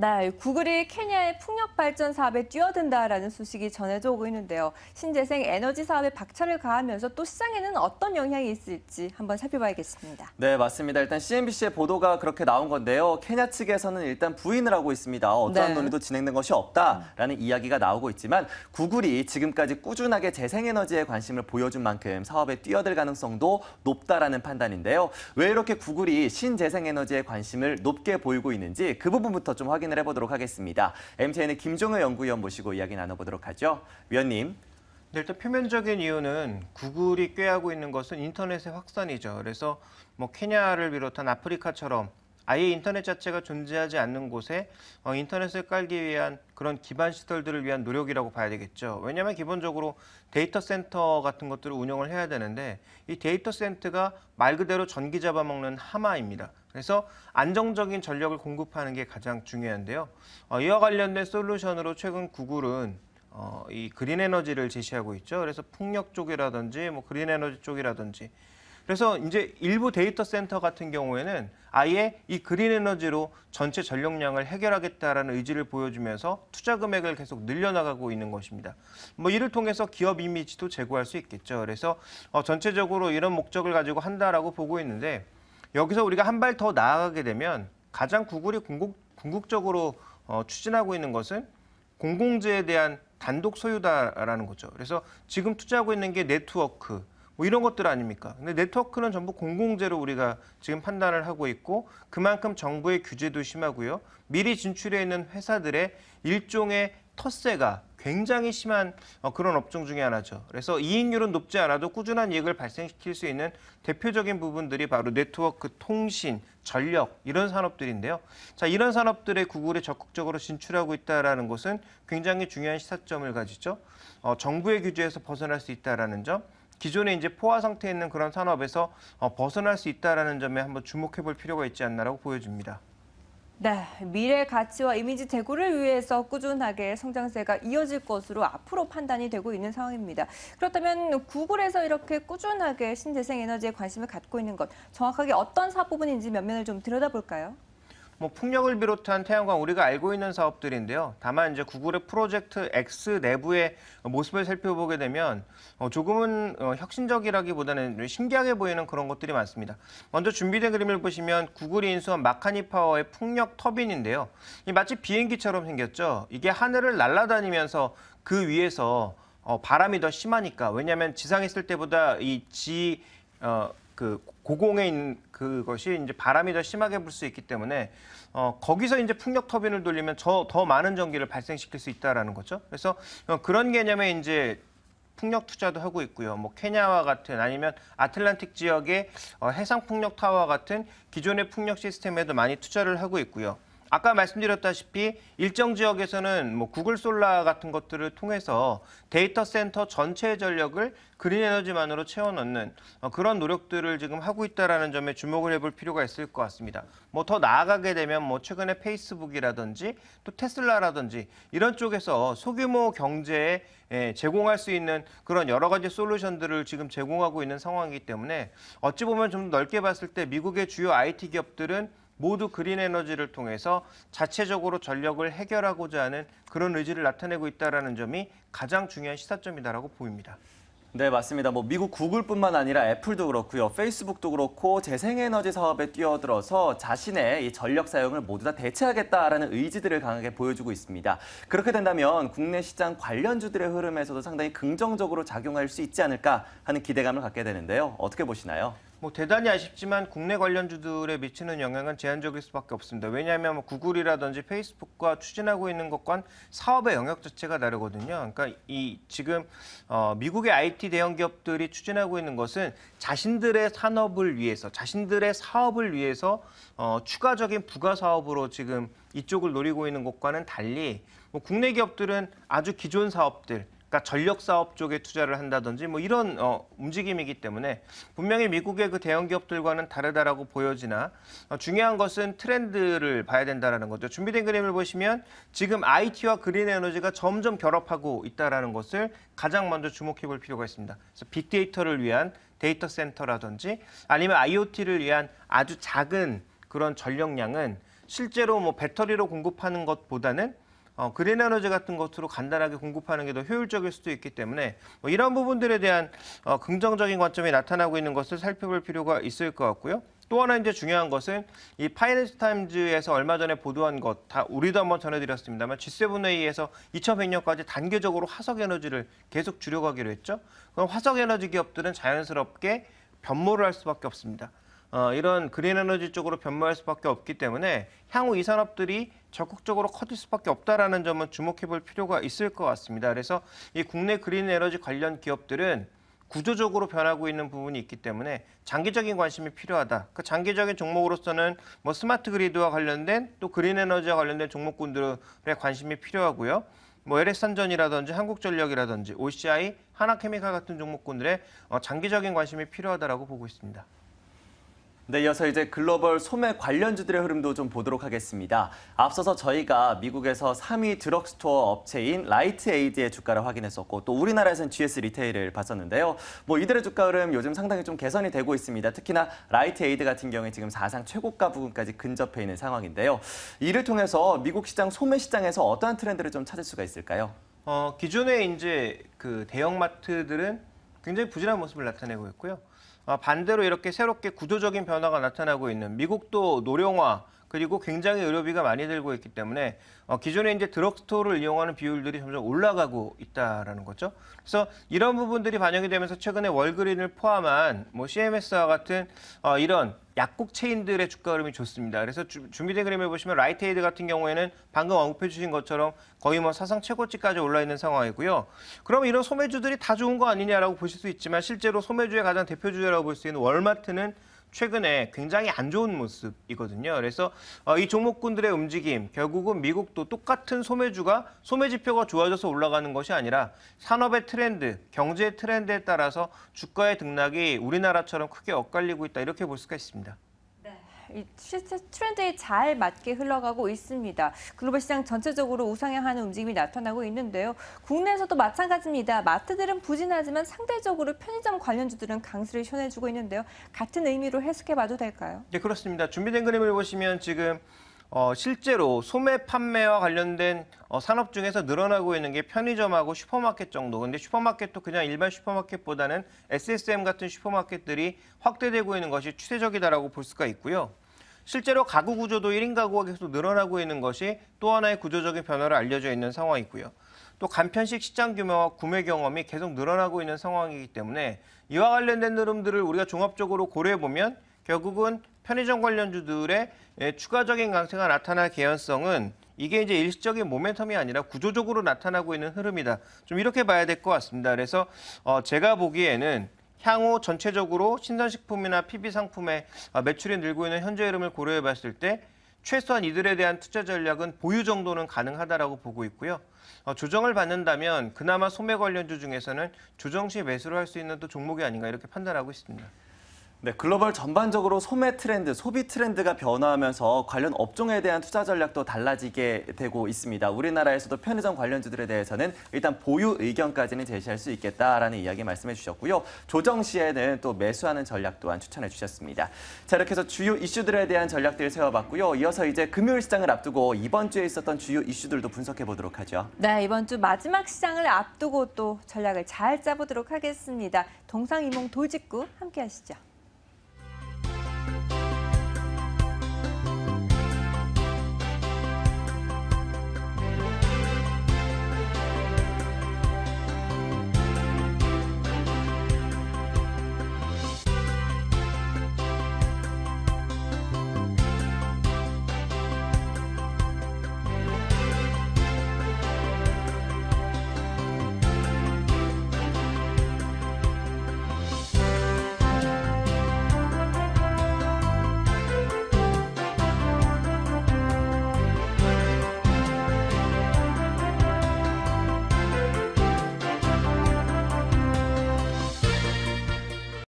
네, 구글이 케냐의 풍력 발전 사업에 뛰어든다라는 소식이 전해져 오고 있는데요. 신재생 에너지 사업에 박차를 가하면서 또 시장에는 어떤 영향이 있을지 한번 살펴봐야겠습니다. 네, 맞습니다. 일단 CNBC의 보도가 그렇게 나온 건데요. 케냐 측에서는 일단 부인을 하고 있습니다. 어떠한 네. 논의도 진행된 것이 없다라는 이야기가 나오고 있지만 구글이 지금까지 꾸준하게 재생에너지에 관심을 보여준 만큼 사업에 뛰어들 가능성도 높다라는 판단인데요. 왜 이렇게 구글이 신재생에너지에 관심을 높게 보이고 있는지 그 부분부터 좀 확인 확인을 해보도록 하겠습니다. MTN의 김종호 연구위원 모시고 이야기 나눠보도록 하죠. 위원님. 네, 일단 표면적인 이유는 구글이 꾀하고 있는 것은 인터넷의 확산이죠. 그래서 뭐 케냐를 비롯한 아프리카처럼 아예 인터넷 자체가 존재하지 않는 곳에 어, 인터넷을 깔기 위한 그런 기반 시설들을 위한 노력이라고 봐야 되겠죠. 왜냐하면 기본적으로 데이터 센터 같은 것들을 운영을 해야 되는데 이 데이터 센터가 말 그대로 전기 잡아먹는 하마입니다. 그래서 안정적인 전력을 공급하는 게 가장 중요한데요. 어, 이와 관련된 솔루션으로 최근 구글은 어, 이 그린 에너지를 제시하고 있죠. 그래서 풍력 쪽이라든지 뭐 그린 에너지 쪽이라든지 그래서 이제 일부 데이터 센터 같은 경우에는 아예 이 그린 에너지로 전체 전력량을 해결하겠다라는 의지를 보여주면서 투자 금액을 계속 늘려나가고 있는 것입니다. 뭐 이를 통해서 기업 이미지도 제고할 수 있겠죠. 그래서 어, 전체적으로 이런 목적을 가지고 한다라고 보고 있는데 여기서 우리가 한 발 더 나아가게 되면 가장 구글이 궁극, 적으로 어, 추진하고 있는 것은 공공재에 대한 단독 소유다라는 거죠. 그래서 지금 투자하고 있는 게 네트워크, 뭐 이런 것들 아닙니까? 근데 네트워크는 전부 공공재로 우리가 지금 판단을 하고 있고 그만큼 정부의 규제도 심하고요. 미리 진출해 있는 회사들의 일종의 텃세가 굉장히 심한 어, 그런 업종 중의 하나죠. 그래서 이익률은 높지 않아도 꾸준한 이익을 발생시킬 수 있는 대표적인 부분들이 바로 네트워크, 통신, 전력 이런 산업들인데요. 자, 이런 산업들의 구글에 적극적으로 진출하고 있다는 것은 굉장히 중요한 시사점을 가지죠. 어, 정부의 규제에서 벗어날 수있다는 점, 기존에 이제 포화 상태에 있는 그런 산업에서 어, 벗어날 수있다는 점에 한번 주목해 볼 필요가 있지 않나라고 보여집니다. 네, 미래 가치와 이미지 대구를 위해서 꾸준하게 성장세가 이어질 것으로 앞으로 판단이 되고 있는 상황입니다. 그렇다면 구글에서 이렇게 꾸준하게 신재생 에너지에 관심을 갖고 있는 것, 정확하게 어떤 사부분인지 몇 면을 좀 들여다볼까요? 뭐 풍력을 비롯한 태양광 우리가 알고 있는 사업들인데요. 다만 이제 구글의 프로젝트 X 내부의 모습을 살펴보게 되면 어, 조금은 어, 혁신적이라기보다는 신기하게 보이는 그런 것들이 많습니다. 먼저 준비된 그림을 보시면 구글이 인수한 마카니 파워의 풍력 터빈인데요. 마치 비행기처럼 생겼죠. 이게 하늘을 날아다니면서 그 위에서 어, 바람이 더 심하니까 왜냐하면 지상에 있을 때보다 이 지 어, 그 고공에 있는 그것이 이제 바람이 더 심하게 불 수 있기 때문에 어, 거기서 이제 풍력 터빈을 돌리면 저더 많은 전기를 발생시킬 수 있다라는 거죠. 그래서 어, 그런 개념의 이제 풍력 투자도 하고 있고요. 뭐 케냐와 같은 아니면 아틀란틱 지역의 어, 해상 풍력 타워 같은 기존의 풍력 시스템에도 많이 투자를 하고 있고요. 아까 말씀드렸다시피 일정 지역에서는 뭐 구글 솔라 같은 것들을 통해서 데이터 센터 전체의 전력을 그린 에너지만으로 채워넣는 어, 그런 노력들을 지금 하고 있다는 점에 주목을 해볼 필요가 있을 것 같습니다. 뭐 더 나아가게 되면 뭐 최근에 페이스북이라든지 또 테슬라라든지 이런 쪽에서 소규모 경제에 예, 제공할 수 있는 그런 여러 가지 솔루션들을 지금 제공하고 있는 상황이기 때문에 어찌 보면 좀 넓게 봤을 때 미국의 주요 IT 기업들은 모두 그린 에너지를 통해서 자체적으로 전력을 해결하고자 하는 그런 의지를 나타내고 있다는 점이 가장 중요한 시사점이다라고 보입니다. 네, 맞습니다. 뭐 미국 구글뿐만 아니라 애플도 그렇고요. 페이스북도 그렇고 재생에너지 사업에 뛰어들어서 자신의 이 전력 사용을 모두 다 대체하겠다라는 의지들을 강하게 보여주고 있습니다. 그렇게 된다면 국내 시장 관련주들의 흐름에서도 상당히 긍정적으로 작용할 수 있지 않을까 하는 기대감을 갖게 되는데요. 어떻게 보시나요? 뭐 대단히 아쉽지만 국내 관련주들에 미치는 영향은 제한적일 수밖에 없습니다. 왜냐하면 뭐 구글이라든지 페이스북과 추진하고 있는 것과는 사업의 영역 자체가 다르거든요. 그러니까 이 지금 어 미국의 IT 대형 기업들이 추진하고 있는 것은 자신들의 산업을 위해서, 자신들의 사업을 위해서 어 추가적인 부가 사업으로 지금 이쪽을 노리고 있는 것과는 달리 뭐 국내 기업들은 아주 기존 사업들 그러니까 전력 사업 쪽에 투자를 한다든지 뭐 이런 어, 움직임이기 때문에 분명히 미국의 그 대형 기업들과는 다르다라고 보여지나 어, 중요한 것은 트렌드를 봐야 된다라는 거죠. 준비된 그림을 보시면 지금 IT와 그린 에너지가 점점 결합하고 있다라는 것을 가장 먼저 주목해 볼 필요가 있습니다. 그래서 빅데이터를 위한 데이터 센터라든지 아니면 IoT를 위한 아주 작은 그런 전력량은 실제로 뭐 배터리로 공급하는 것보다는 어, 그린 에너지 같은 것으로 간단하게 공급하는 게 더 효율적일 수도 있기 때문에 뭐 이런 부분들에 대한 어, 긍정적인 관점이 나타나고 있는 것을 살펴볼 필요가 있을 것 같고요. 또 하나 이제 중요한 것은 이 파이낸스 타임즈에서 얼마 전에 보도한 것 다 우리도 한번 전해드렸습니다만 G7A에서 2100년까지 단계적으로 화석 에너지를 계속 줄여가기로 했죠. 그럼 화석 에너지 기업들은 자연스럽게 변모를 할 수밖에 없습니다. 어, 이런 그린 에너지 쪽으로 변모할 수밖에 없기 때문에 향후 이 산업들이 적극적으로 커질 수밖에 없다라는 점은 주목해 볼 필요가 있을 것 같습니다. 그래서 이 국내 그린 에너지 관련 기업들은 구조적으로 변하고 있는 부분이 있기 때문에 장기적인 관심이 필요하다. 그 장기적인 종목으로서는 뭐 스마트 그리드와 관련된 또 그린 에너지와 관련된 종목군들의 관심이 필요하고요. 뭐 l s 산전이라든지 한국전력이라든지 OCI, 하나케미칼 같은 종목군들의 어, 장기적인 관심이 필요하다라고 보고 있습니다. 네, 이어서 이제 글로벌 소매 관련주들의 흐름도 좀 보도록 하겠습니다. 앞서서 저희가 미국에서 3위 드럭스토어 업체인 라이트 에이드의 주가를 확인했었고 또 우리나라에서는 GS 리테일을 봤었는데요. 뭐 이들의 주가 흐름 요즘 상당히 좀 개선이 되고 있습니다. 특히나 라이트 에이드 같은 경우에 지금 사상 최고가 부근까지 근접해 있는 상황인데요. 이를 통해서 미국 시장 소매 시장에서 어떠한 트렌드를 좀 찾을 수가 있을까요? 어, 기존에 이제 그 대형마트들은 굉장히 부진한 모습을 나타내고 있고요. 어, 반대로 이렇게 새롭게 구조적인 변화가 나타나고 있는 미국도 노령화 그리고 굉장히 의료비가 많이 들고 있기 때문에 어, 기존에 이제 드럭스토어를 이용하는 비율들이 점점 올라가고 있다라는 거죠. 그래서 이런 부분들이 반영이 되면서 최근에 월그린을 포함한 뭐 CMS와 같은 어, 이런 약국 체인들의 주가 흐름이 좋습니다. 그래서 주, 준비된 그림을 보시면 라이트에이드 같은 경우에는 방금 언급해 주신 것처럼 거의 뭐 사상 최고치까지 올라 있는 상황이고요. 그럼 이런 소매주들이 다 좋은 거 아니냐라고 보실 수 있지만 실제로 소매주의 가장 대표주자라고 볼 수 있는 월마트는 최근에 굉장히 안 좋은 모습이거든요. 그래서 어, 이 종목군들의 움직임, 결국은 미국도 똑같은 소매주가 소매지표가 좋아져서 올라가는 것이 아니라 산업의 트렌드, 경제의 트렌드에 따라서 주가의 등락이 우리나라처럼 크게 엇갈리고 있다 이렇게 볼 수가 있습니다. 트렌드에 잘 맞게 흘러가고 있습니다. 글로벌 시장 전체적으로 우상향하는 움직임이 나타나고 있는데요. 국내에서도 마찬가지입니다. 마트들은 부진하지만 상대적으로 편의점 관련주들은 강세를 시 현해주고 있는데요. 같은 의미로 해석해봐도 될까요? 네, 그렇습니다. 준비된 그림을 보시면 지금 어, 실제로 소매 판매와 관련된 어, 산업 중에서 늘어나고 있는 게 편의점하고 슈퍼마켓 정도. 근데 슈퍼마켓도 그냥 일반 슈퍼마켓보다는 SSM 같은 슈퍼마켓들이 확대되고 있는 것이 추세적이다라고 볼 수가 있고요. 실제로 가구 구조도 1인 가구가 계속 늘어나고 있는 것이 또 하나의 구조적인 변화를 알려져 있는 상황이고요. 또 간편식 시장 규모와 구매 경험이 계속 늘어나고 있는 상황이기 때문에 이와 관련된 흐름들을 우리가 종합적으로 고려해보면 결국은 편의점 관련주들의 예, 추가적인 강세가 나타날 개연성은 이게 이제 일시적인 모멘텀이 아니라 구조적으로 나타나고 있는 흐름이다. 좀 이렇게 봐야 될 것 같습니다. 그래서 어 제가 보기에는 향후 전체적으로 신선식품이나 PB 상품의 어, 매출이 늘고 있는 현재 흐름을 고려해 봤을 때 최소한 이들에 대한 투자 전략은 보유 정도는 가능하다라고 보고 있고요. 어, 조정을 받는다면 그나마 소매 관련주 중에서는 조정 시 매수를 할 수 있는 또 종목이 아닌가 이렇게 판단하고 있습니다. 네, 글로벌 전반적으로 소매 트렌드, 소비 트렌드가 변화하면서 관련 업종에 대한 투자 전략도 달라지게 되고 있습니다. 우리나라에서도 편의점 관련주들에 대해서는 일단 보유 의견까지는 제시할 수 있겠다라는 이야기 말씀해 주셨고요. 조정 시에는 또 매수하는 전략 또한 추천해 주셨습니다. 자, 이렇게 해서 주요 이슈들에 대한 전략들을 세워봤고요. 이어서 이제 금요일 시장을 앞두고 이번 주에 있었던 주요 이슈들도 분석해 보도록 하죠. 네, 이번 주 마지막 시장을 앞두고 또 전략을 잘 짜보도록 하겠습니다. 동상이몽 돌직구 함께 하시죠.